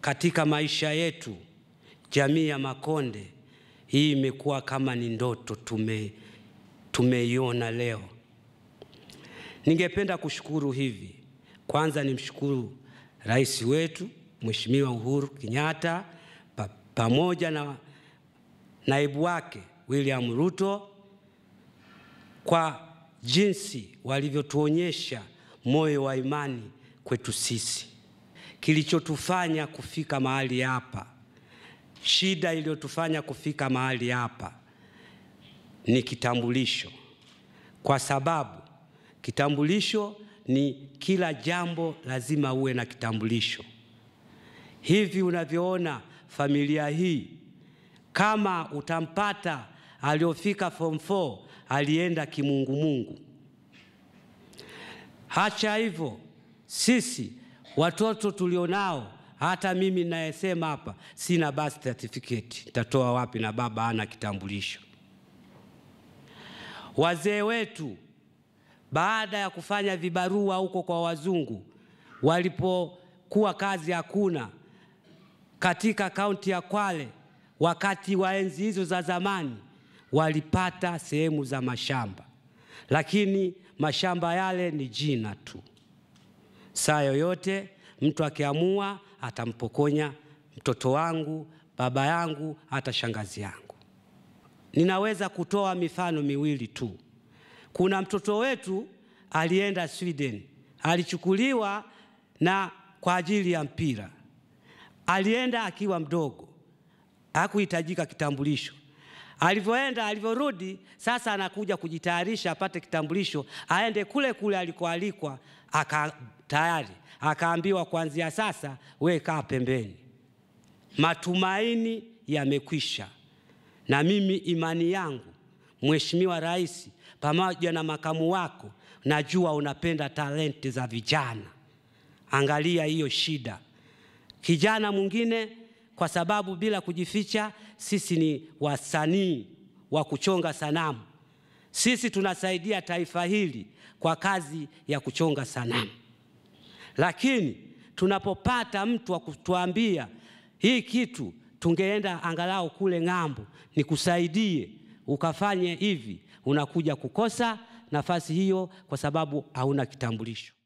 katika maisha yetu. Jamii ya Makonde hii imekuwa kama ni ndoto tume tumeiona leo. Ningependa kushukuru hivi. Kwanza nimshukuru rais wetu Mheshimiwa Uhuru Kenyatta pa, pamoja na naibu wake William Ruto kwa jinsi walivyotuonyesha moyo wa imani kwetu sisi kilichotufanya kufika mahali hapa, shida iliyotufanya kufika mahali hapa ni kitambulisho, kwa sababu kitambulisho ni kila jambo, lazima uwe na kitambulisho. Hivi unavyoona familia hii, kama utampata aliofika form 4 alienda kimungumungu. Hacha hivyo sisi watoto tulionao hata mimi nayesema hapa sina birth certificate, tatoa wapi na baba ana kitambulisho? Wazee wetu baada ya kufanya vibarua huko kwa wazungu, walipokuwa kazi hakuna katika kaunti ya Kwale, wakati wa enzi hizo za zamani, walipata sehemu za mashamba, lakini mashamba yale ni jina tu saa yoyote mtu akiamua atampokonya mtoto wangu, baba yangu, hata shangazi yangu. Ninaweza kutoa mifano miwili tu. Kuna mtoto wetu alienda Sweden, alichukuliwa na kwa ajili ya mpira. Alienda akiwa mdogo, hakuhitajika kitambulisho. Alivyoenda, alivyorudi, sasa anakuja kujitayarisha apate kitambulisho, aende kule kule alikoalikwa, aka tayari akaambiwa, kuanzia sasa we kaa pembeni, matumaini yamekwisha. Na mimi imani yangu, Mheshimiwa Rais pamoja na makamu wako, najua unapenda talenti za vijana. Angalia hiyo shida, kijana mwingine kwa sababu bila kujificha, sisi ni wasanii wa kuchonga sanamu. Sisi tunasaidia taifa hili kwa kazi ya kuchonga sanamu, lakini tunapopata mtu wa kutuambia hii kitu tungeenda angalau kule ng'ambo, nikusaidie ukafanye hivi, unakuja kukosa nafasi hiyo kwa sababu hauna kitambulisho.